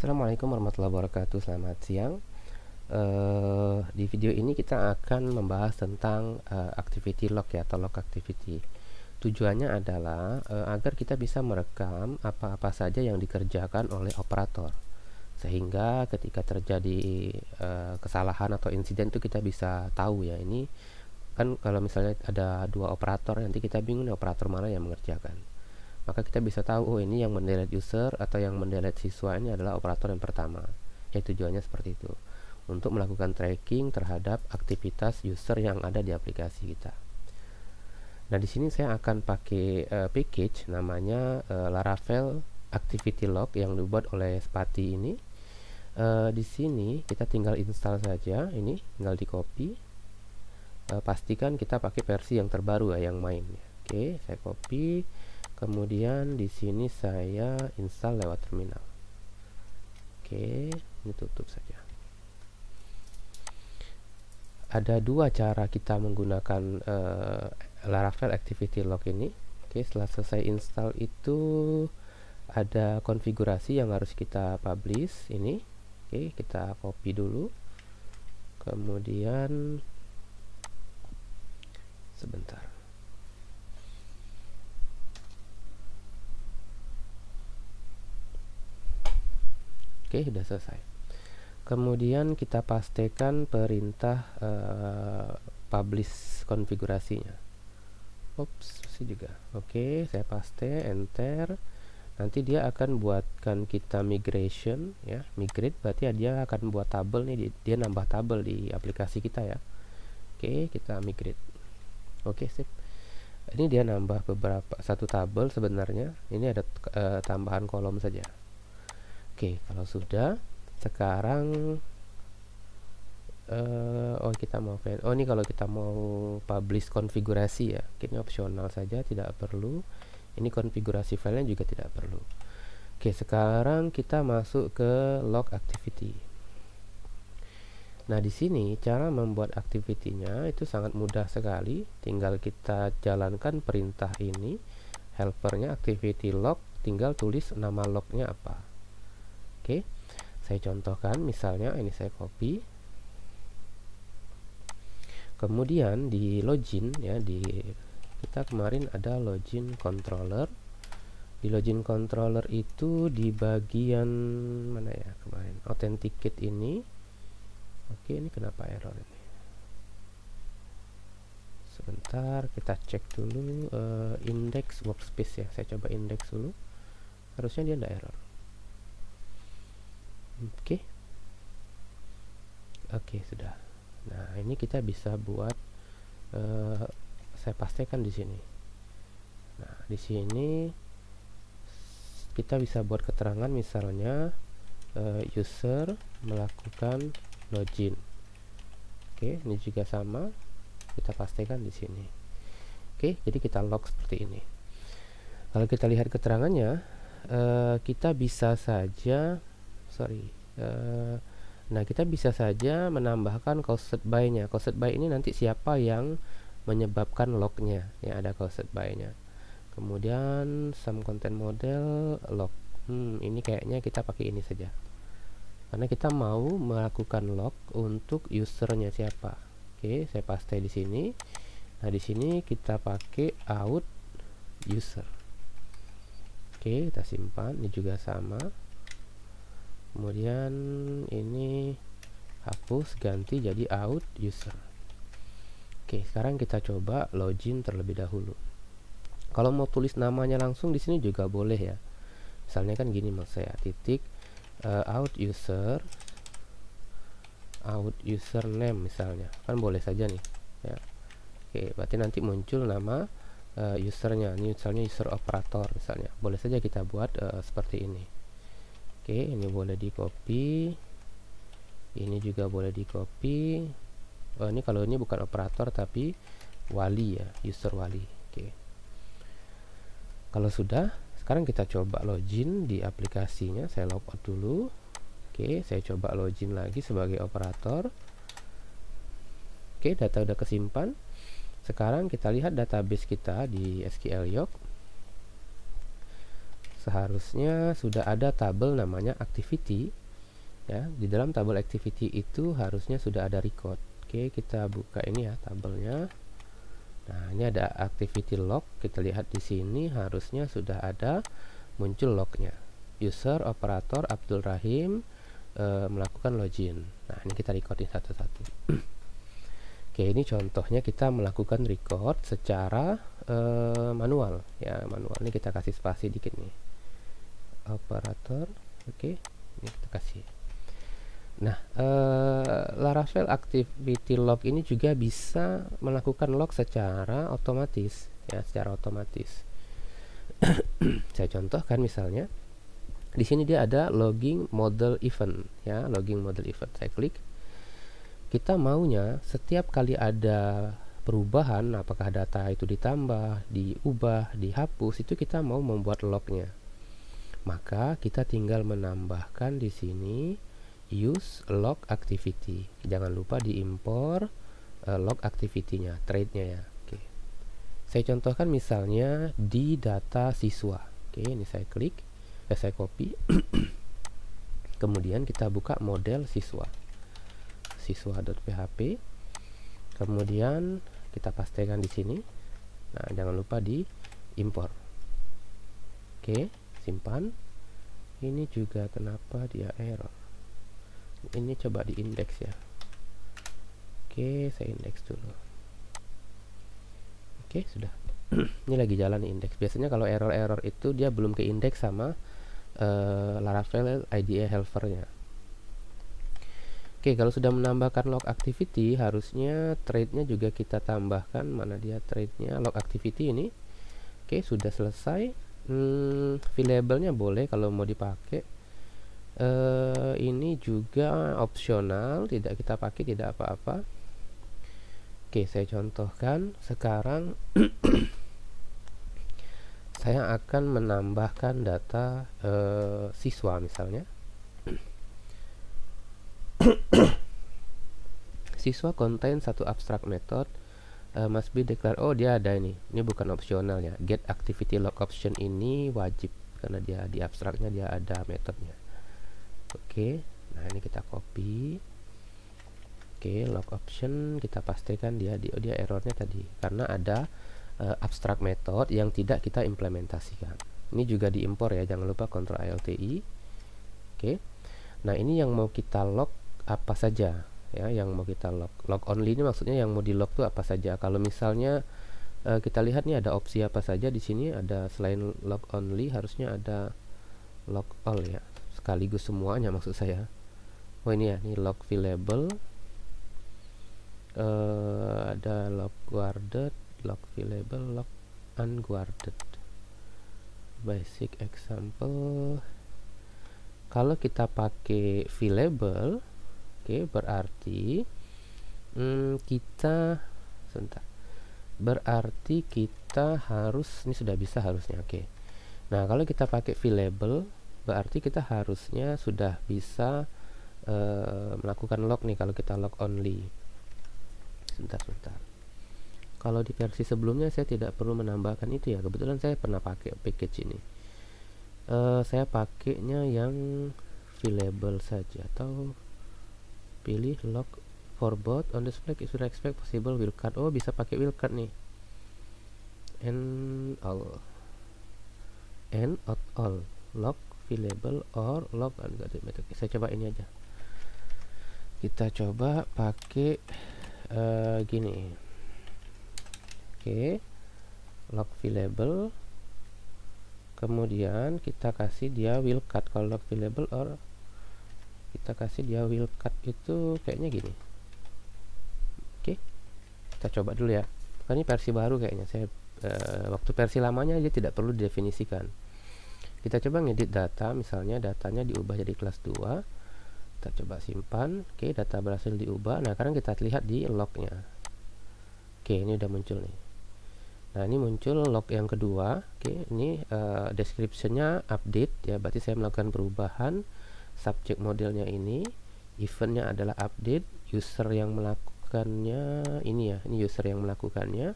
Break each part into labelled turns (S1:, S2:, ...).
S1: Assalamualaikum warahmatullahi wabarakatuh. Selamat siang. Uh, di video ini kita akan membahas tentang uh, activity log ya atau log activity. Tujuannya adalah uh, agar kita bisa merekam apa-apa saja yang dikerjakan oleh operator. Sehingga ketika terjadi uh, kesalahan atau insiden itu kita bisa tahu ya ini kan kalau misalnya ada dua operator nanti kita bingung nih operator mana yang mengerjakan maka kita bisa tahu oh ini yang mendelete user atau yang mendelete siswa ini adalah operator yang pertama ya tujuannya seperti itu untuk melakukan tracking terhadap aktivitas user yang ada di aplikasi kita nah di sini saya akan pakai uh, package namanya uh, Laravel Activity Log yang dibuat oleh Spati ini uh, di sini kita tinggal install saja ini tinggal di copy uh, pastikan kita pakai versi yang terbaru ya yang main ya. oke okay, saya copy kemudian di sini saya install lewat terminal oke ini tutup saja ada dua cara kita menggunakan uh, Laravel Activity Log ini oke setelah selesai install itu ada konfigurasi yang harus kita publish ini oke kita copy dulu kemudian sebentar Oke, sudah selesai. Kemudian kita pastikan perintah uh, publish konfigurasinya. Oops masih juga. Oke, saya paste enter. Nanti dia akan buatkan kita migration ya, migrate berarti dia akan buat tabel nih dia nambah tabel di aplikasi kita ya. Oke, kita migrate. Oke, sip ini dia nambah beberapa satu tabel sebenarnya ini ada uh, tambahan kolom saja Oke, kalau sudah, sekarang uh, oh kita mau oh ini kalau kita mau publish konfigurasi ya, ini opsional saja, tidak perlu. Ini konfigurasi filenya juga tidak perlu. Oke, sekarang kita masuk ke log activity. Nah, di sini cara membuat activity-nya itu sangat mudah sekali. Tinggal kita jalankan perintah ini, helpernya activity log, tinggal tulis nama lognya apa. Oke, saya contohkan misalnya ini saya copy. Kemudian di login ya di kita kemarin ada login controller. Di login controller itu di bagian mana ya kemarin authenticate ini. Oke, ini kenapa error ini? Sebentar, kita cek dulu uh, index workspace ya. Saya coba index dulu. Harusnya dia tidak error oke okay. oke okay, sudah nah ini kita bisa buat uh, saya pastikan di sini nah di sini kita bisa buat keterangan misalnya uh, user melakukan login oke okay, ini juga sama kita pastikan di sini oke okay, jadi kita lock seperti ini kalau kita lihat keterangannya uh, kita bisa saja sorry uh, nah kita bisa saja menambahkan caused by nya caused by ini nanti siapa yang menyebabkan lognya yang ada caused by nya kemudian some content model log hmm, ini kayaknya kita pakai ini saja karena kita mau melakukan log untuk usernya siapa oke saya paste di sini nah di sini kita pakai out user oke kita simpan ini juga sama kemudian ini hapus ganti jadi out user oke sekarang kita coba login terlebih dahulu kalau mau tulis namanya langsung di sini juga boleh ya misalnya kan gini mas saya titik uh, out user out username misalnya kan boleh saja nih ya oke berarti nanti muncul nama uh, usernya ini misalnya user operator misalnya boleh saja kita buat uh, seperti ini oke ini boleh di copy ini juga boleh di copy oh ini kalau ini bukan operator tapi wali ya user wali oke kalau sudah sekarang kita coba login di aplikasinya saya logout dulu oke saya coba login lagi sebagai operator oke data udah kesimpan sekarang kita lihat database kita di SQL Yoke seharusnya sudah ada tabel namanya activity ya di dalam tabel activity itu harusnya sudah ada record oke kita buka ini ya tabelnya nah ini ada activity log kita lihat di sini harusnya sudah ada muncul lognya user operator Abdul Rahim e, melakukan login nah ini kita recordin satu-satu oke ini contohnya kita melakukan record secara e, manual ya manual ini kita kasih spasi dikit nih operator oke okay. ini kita kasih nah uh, eh, Laravel activity log ini juga bisa melakukan log secara otomatis ya secara otomatis saya contohkan misalnya di sini dia ada logging model event ya logging model event saya klik kita maunya setiap kali ada perubahan apakah data itu ditambah diubah dihapus itu kita mau membuat lognya maka kita tinggal menambahkan di sini use log activity jangan lupa diimpor uh, log activity-nya trade-nya ya oke okay. saya contohkan misalnya di data siswa oke okay, ini saya klik eh, saya copy kemudian kita buka model siswa siswa.php kemudian kita pastikan di sini nah jangan lupa di impor oke okay simpan ini juga kenapa dia error ini coba di indeks ya oke saya indeks dulu oke sudah ini lagi jalan indeks biasanya kalau error-error itu dia belum ke indeks sama uh, Laravel IDE helpernya Oke kalau sudah menambahkan log activity harusnya trade-nya juga kita tambahkan mana dia trade-nya log activity ini Oke sudah selesai hmm, available-nya boleh kalau mau dipakai uh, ini juga opsional tidak kita pakai tidak apa-apa oke saya contohkan sekarang saya akan menambahkan data uh, siswa misalnya siswa konten satu abstrak metode uh, eh, must be declare oh dia ada ini ini bukan opsional ya get activity log option ini wajib karena dia di abstraknya dia ada metodenya oke okay. nah ini kita copy oke okay, log option kita pastikan dia di. oh, dia errornya tadi karena ada uh, abstrak method yang tidak kita implementasikan ini juga diimpor ya jangan lupa kontrol ILTI oke okay. nah ini yang mau kita log apa saja ya yang mau kita lock lock only ini maksudnya yang mau di lock tuh apa saja kalau misalnya uh, kita lihat nih ada opsi apa saja di sini ada selain lock only harusnya ada lock all ya sekaligus semuanya maksud saya oh ini ya ini lock available uh, eh, ada lock guarded lock available lock unguarded basic example kalau kita pakai available Oke, berarti hmm, kita sebentar. Berarti kita harus ini sudah bisa harusnya. Oke. Nah, kalau kita pakai v berarti kita harusnya sudah bisa uh, melakukan lock nih kalau kita lock only. Sebentar, sebentar. Kalau di versi sebelumnya saya tidak perlu menambahkan itu ya. Kebetulan saya pernah pakai package ini. Uh, saya pakainya yang fillable saja atau pilih lock for both on this flag is expect possible cut oh bisa pakai cut nih and all and out all lock available or lock unguarded saya coba ini aja kita coba pakai uh, gini oke okay. lock available kemudian kita kasih dia will cut kalau lock available or kita kasih dia wheel cut itu kayaknya gini oke okay. kita coba dulu ya kan ini versi baru kayaknya saya uh, waktu versi lamanya aja tidak perlu didefinisikan kita coba ngedit data misalnya datanya diubah jadi kelas 2 kita coba simpan oke okay, data berhasil diubah nah sekarang kita lihat di lognya oke okay, ini udah muncul nih Nah ini muncul log yang kedua, oke okay, ini uh, eh, descriptionnya update ya, berarti saya melakukan perubahan subjek modelnya ini eventnya adalah update user yang melakukannya ini ya ini user yang melakukannya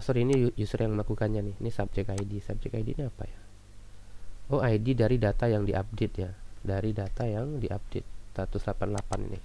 S1: oh, sorry ini user yang melakukannya nih ini subjek ID subjek ID ini apa ya oh ID dari data yang diupdate ya dari data yang diupdate 188 ini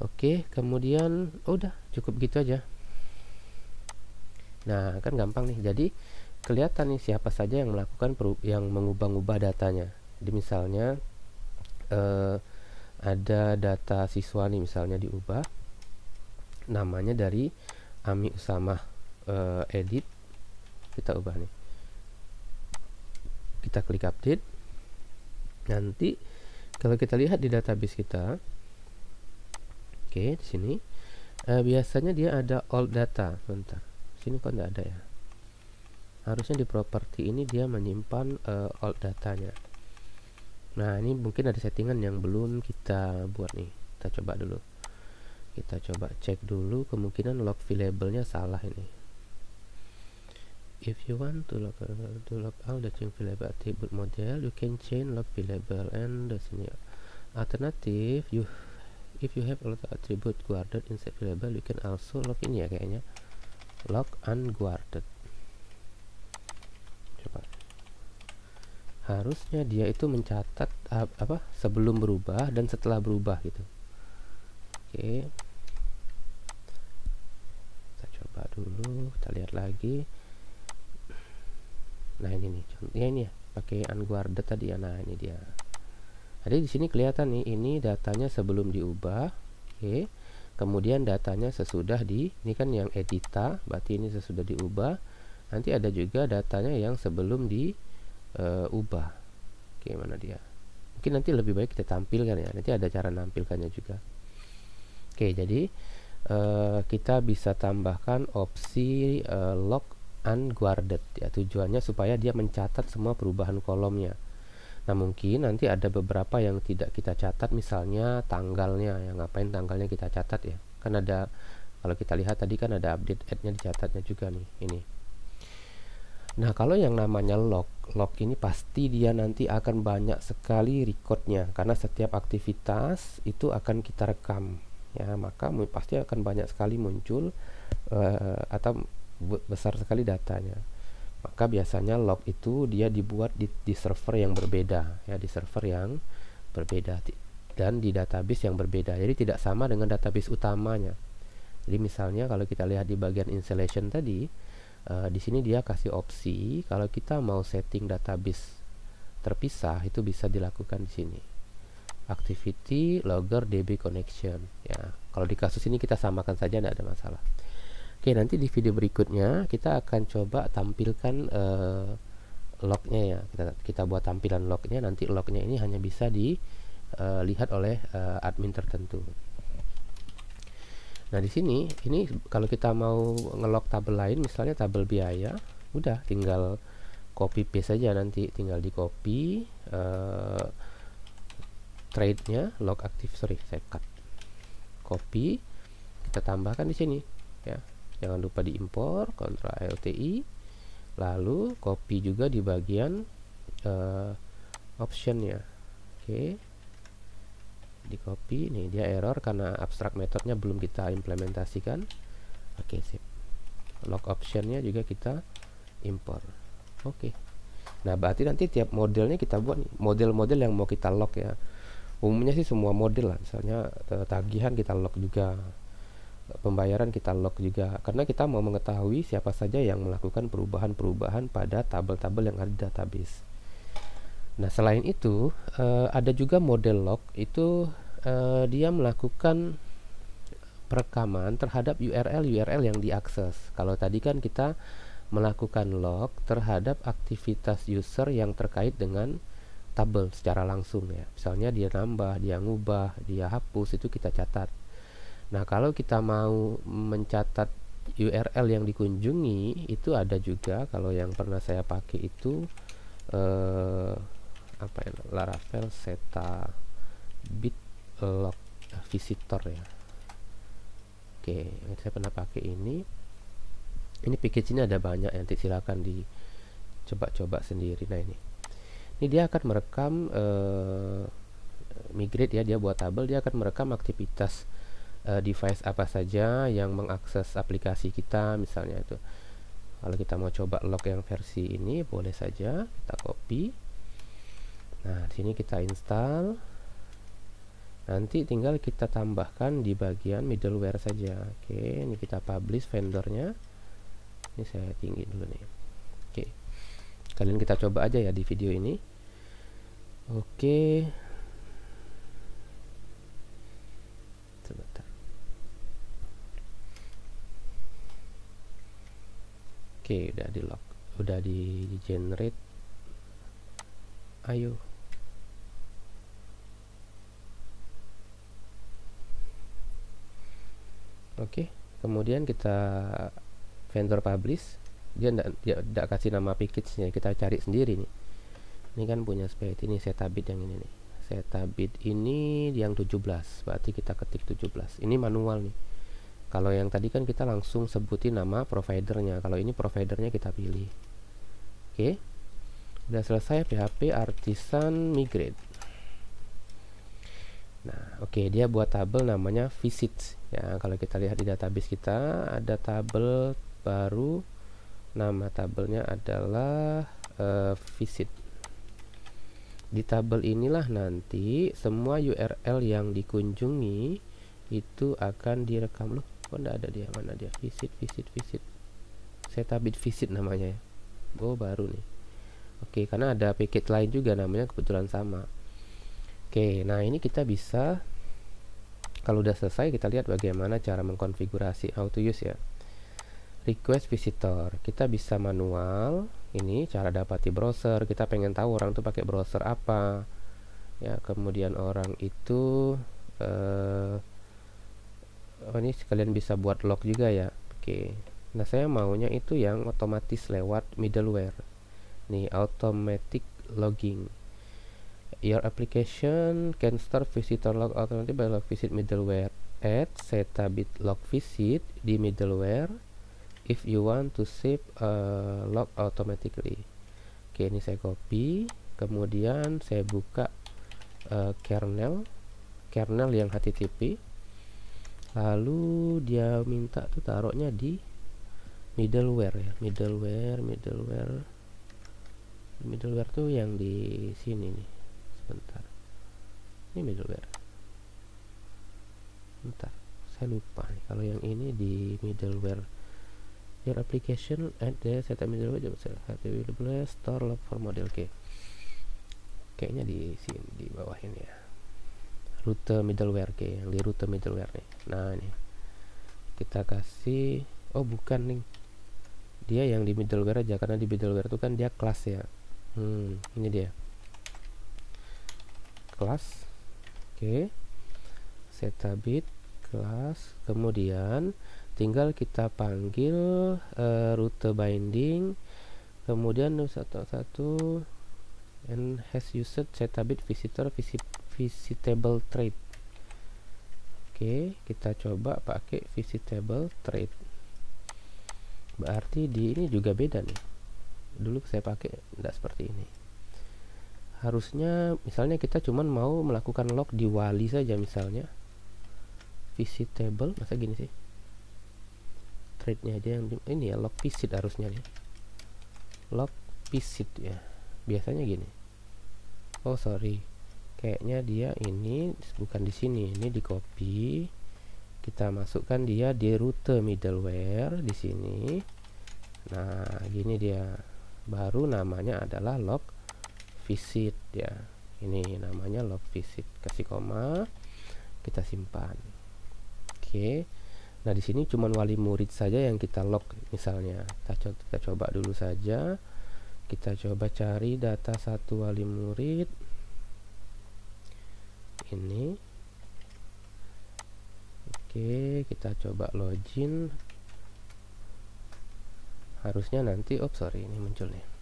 S1: oke kemudian oh udah cukup gitu aja nah kan gampang nih jadi kelihatan nih siapa saja yang melakukan yang mengubah-ubah datanya jadi misalnya eh, ada data siswa nih misalnya diubah namanya dari Ami Usama eh, edit kita ubah nih kita klik update nanti kalau kita lihat di database kita oke okay, di sini eh, biasanya dia ada old data bentar sini kok tidak ada ya harusnya di properti ini dia menyimpan uh, old datanya nah ini mungkin ada settingan yang belum kita buat nih kita coba dulu kita coba cek dulu kemungkinan log labelnya salah ini if you want to lock to log out the change label attribute model you can change log label and the senior alternative you if you have a attribute guarded inside label you can also lock in ya kayaknya lock unguarded harusnya dia itu mencatat ah, apa sebelum berubah dan setelah berubah gitu oke kita coba dulu kita lihat lagi nah ini nih contohnya ini ya pakai unguarded tadi ya nah ini dia jadi di sini kelihatan nih ini datanya sebelum diubah oke kemudian datanya sesudah di ini kan yang edita berarti ini sesudah diubah nanti ada juga datanya yang sebelum di uh, ubah gimana dia mungkin nanti lebih baik kita tampilkan ya nanti ada cara nampilkannya juga oke jadi uh, kita bisa tambahkan opsi uh, eh, log unguarded ya tujuannya supaya dia mencatat semua perubahan kolomnya Nah mungkin nanti ada beberapa yang tidak kita catat misalnya tanggalnya ya ngapain tanggalnya kita catat ya kan ada kalau kita lihat tadi kan ada update nya dicatatnya juga nih ini Nah kalau yang namanya log, log ini pasti dia nanti akan banyak sekali recordnya karena setiap aktivitas itu akan kita rekam ya maka pasti akan banyak sekali muncul uh, atau besar sekali datanya maka biasanya log itu dia dibuat di, di server yang berbeda ya di server yang berbeda dan di database yang berbeda jadi tidak sama dengan database utamanya jadi misalnya kalau kita lihat di bagian installation tadi uh, di sini dia kasih opsi kalau kita mau setting database terpisah itu bisa dilakukan di sini activity logger db connection ya kalau di kasus ini kita samakan saja tidak ada masalah oke nanti di video berikutnya kita akan coba tampilkan uh, lognya ya kita kita buat tampilan lognya nanti lognya ini hanya bisa dilihat eh, uh, oleh uh, admin tertentu Nah di sini ini kalau kita mau ngelok tabel lain misalnya tabel biaya, udah tinggal copy paste saja nanti tinggal di copy uh, trade-nya log aktif sorry saya cut copy kita tambahkan di sini ya jangan lupa diimpor kontra LTI lalu copy juga di bagian uh, optionnya oke okay di copy nih dia error karena abstract methodnya belum kita implementasikan oke okay, sip lock optionnya juga kita import oke okay. nah berarti nanti tiap modelnya kita buat model-model yang mau kita lock ya umumnya sih semua model lah misalnya eh, tagihan kita lock juga pembayaran kita lock juga karena kita mau mengetahui siapa saja yang melakukan perubahan-perubahan pada tabel-tabel yang ada di database Nah, selain itu, uh, ada juga model log itu uh, dia melakukan perekaman terhadap URL-URL yang diakses. Kalau tadi kan kita melakukan log terhadap aktivitas user yang terkait dengan tabel secara langsung ya. Misalnya dia nambah, dia ngubah, dia hapus itu kita catat. Nah, kalau kita mau mencatat URL yang dikunjungi itu ada juga kalau yang pernah saya pakai itu eh apa ya Laravel Seta Bit Log Visitor ya oke saya pernah pakai ini ini package ini ada banyak nanti silakan dicoba-coba sendiri nah ini ini dia akan merekam uh, migrate ya dia buat tabel dia akan merekam aktivitas uh, device apa saja yang mengakses aplikasi kita misalnya itu kalau kita mau coba log yang versi ini boleh saja kita copy Nah, di sini kita install. Nanti tinggal kita tambahkan di bagian middleware saja. Oke, ini kita publish vendornya. Ini saya tinggi dulu nih. Oke. Kalian kita coba aja ya di video ini. Oke. Sebentar. Oke, udah di lock, udah di generate. Ayo. Oke, okay. kemudian kita vendor publish, dia tidak kasih nama package-nya, kita cari sendiri nih. Ini kan punya spec ini bit yang ini nih. Tabit ini yang 17, berarti kita ketik 17. Ini manual nih. Kalau yang tadi kan kita langsung sebutin nama providernya. Kalau ini providernya kita pilih. Oke. Okay. Udah selesai PHP artisan migrate. Nah, oke okay, dia buat tabel namanya visits ya kalau kita lihat di database kita ada tabel baru nama tabelnya adalah uh, visit di tabel inilah nanti semua URL yang dikunjungi itu akan direkam loh kok enggak ada dia mana dia visit visit visit saya tabit visit namanya ya oh baru nih oke karena ada paket lain juga namanya kebetulan sama oke nah ini kita bisa kalau udah selesai kita lihat bagaimana cara mengkonfigurasi how to use ya. Request visitor, kita bisa manual. Ini cara dapati browser. Kita pengen tahu orang tuh pakai browser apa. Ya, kemudian orang itu uh, oh ini kalian bisa buat log juga ya. Oke. Nah, saya maunya itu yang otomatis lewat middleware. Nih, automatic logging. Your application can start visitor log automatically by log visit middleware. Add setabit log visit di middleware if you want to save uh, log automatically. Oke, ini saya copy, kemudian saya buka uh, kernel, kernel yang HTTP. Lalu dia minta tuh taruhnya di middleware ya, middleware, middleware. Middleware tuh yang di sini nih bentar ini middleware bentar saya lupa nih kalau yang ini di middleware your application at the setup middleware jam middleware store log for model K kayaknya di sini di bawah ini ya router middleware K yang di router middleware nih nah ini kita kasih oh bukan nih dia yang di middleware aja karena di middleware itu kan dia kelas ya hmm ini dia kelas oke okay. zetabit kelas kemudian tinggal kita panggil uh, rute binding kemudian satu satu and has used zetabit visitor visit, visitable trait oke okay. kita coba pakai visitable trait berarti di ini juga beda nih dulu saya pakai tidak seperti ini harusnya misalnya kita cuman mau melakukan log di wali saja misalnya visit masa gini sih trade nya aja yang ini ya log visit harusnya nih log visit ya biasanya gini oh sorry kayaknya dia ini bukan di sini ini di copy kita masukkan dia di rute middleware di sini nah gini dia baru namanya adalah log visit ya ini namanya log visit kasih koma kita simpan oke nah di sini cuma wali murid saja yang kita log misalnya kita, co kita coba dulu saja kita coba cari data satu wali murid ini oke kita coba login harusnya nanti oh sorry ini muncul nih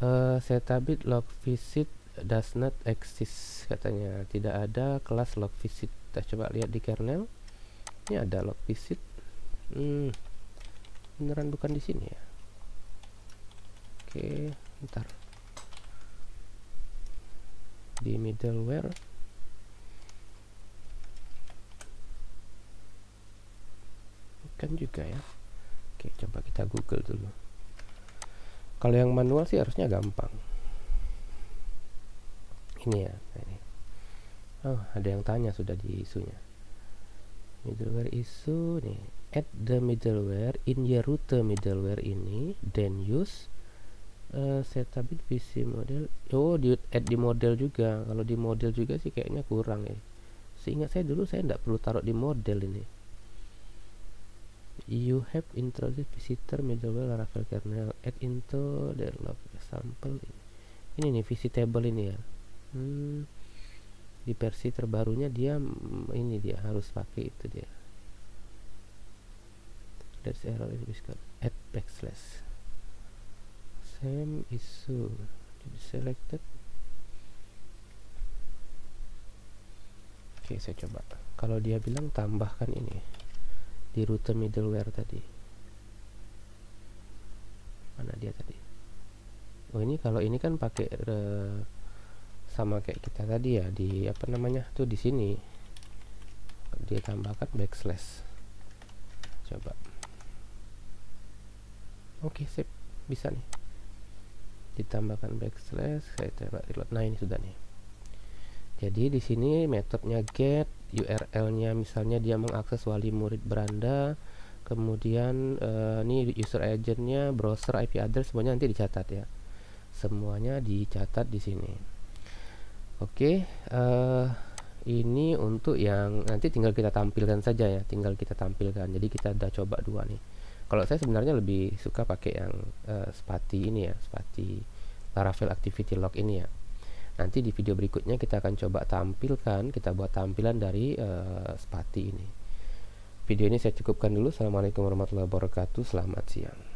S1: uh, eh, Cetabit log visit does not exist katanya tidak ada kelas log visit kita coba lihat di kernel ini ada log visit hmm, beneran bukan di sini ya oke ntar di middleware bukan juga ya oke coba kita google dulu kalau yang manual sih harusnya gampang ini ya ini oh ada yang tanya sudah di isunya middleware isu nih add the middleware in your ya router middleware ini then use uh, setup in PC model oh di add di model juga kalau di model juga sih kayaknya kurang ya seingat saya dulu saya tidak perlu taruh di model ini you have introduced visitor middleware laravel kernel add into the log example ini nih visitable ini ya hmm, di versi terbarunya dia ini dia harus pakai itu dia that's error in code add backslash same issue be selected oke okay, saya coba kalau dia bilang tambahkan ini di router middleware tadi mana dia tadi oh ini kalau ini kan pakai re, eh, sama kayak kita tadi ya di apa namanya tuh di sini dia tambahkan backslash coba oke okay, sip bisa nih ditambahkan backslash saya coba reload nah ini sudah nih jadi di sini metodenya get URL-nya misalnya dia mengakses wali murid beranda kemudian eh, ini user agent-nya browser IP address semuanya nanti dicatat ya semuanya dicatat di sini oke okay, uh, eh, ini untuk yang nanti tinggal kita tampilkan saja ya tinggal kita tampilkan jadi kita udah coba dua nih kalau saya sebenarnya lebih suka pakai yang uh, spati ini ya spati Laravel Activity Log ini ya Nanti di video berikutnya kita akan coba tampilkan, kita buat tampilan dari uh, eh, spati ini. Video ini saya cukupkan dulu. Assalamualaikum warahmatullahi wabarakatuh. Selamat siang.